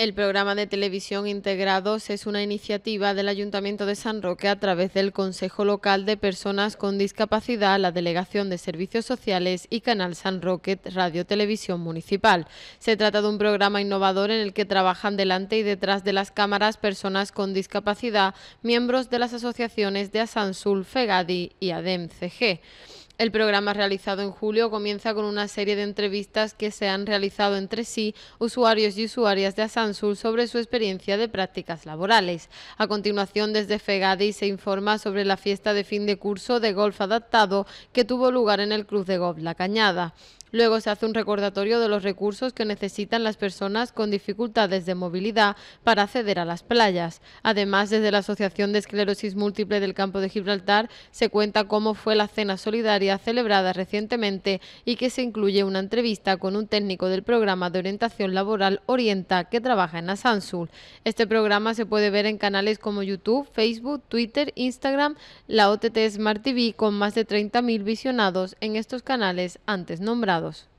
El programa de televisión Integrados es una iniciativa del Ayuntamiento de San Roque a través del Consejo Local de Personas con Discapacidad, la Delegación de Servicios Sociales y Canal San Roque Radio Televisión Municipal. Se trata de un programa innovador en el que trabajan delante y detrás de las cámaras personas con discapacidad, miembros de las asociaciones de Asansul, FEGADI y ADEMCG. El programa realizado en julio comienza con una serie de entrevistas que se han realizado entre sí usuarios y usuarias de Asansul Sur sobre su experiencia de prácticas laborales. A continuación, desde Fegadi se informa sobre la fiesta de fin de curso de golf adaptado que tuvo lugar en el Club de Golf La Cañada. Luego se hace un recordatorio de los recursos que necesitan las personas con dificultades de movilidad para acceder a las playas. Además, desde la Asociación de Esclerosis Múltiple del Campo de Gibraltar se cuenta cómo fue la cena solidaria celebrada recientemente y que se incluye una entrevista con un técnico del programa de orientación laboral Orienta que trabaja en Asansul. Este programa se puede ver en canales como YouTube, Facebook, Twitter, Instagram, la OTT Smart TV con más de 30.000 visionados en estos canales antes nombrados dos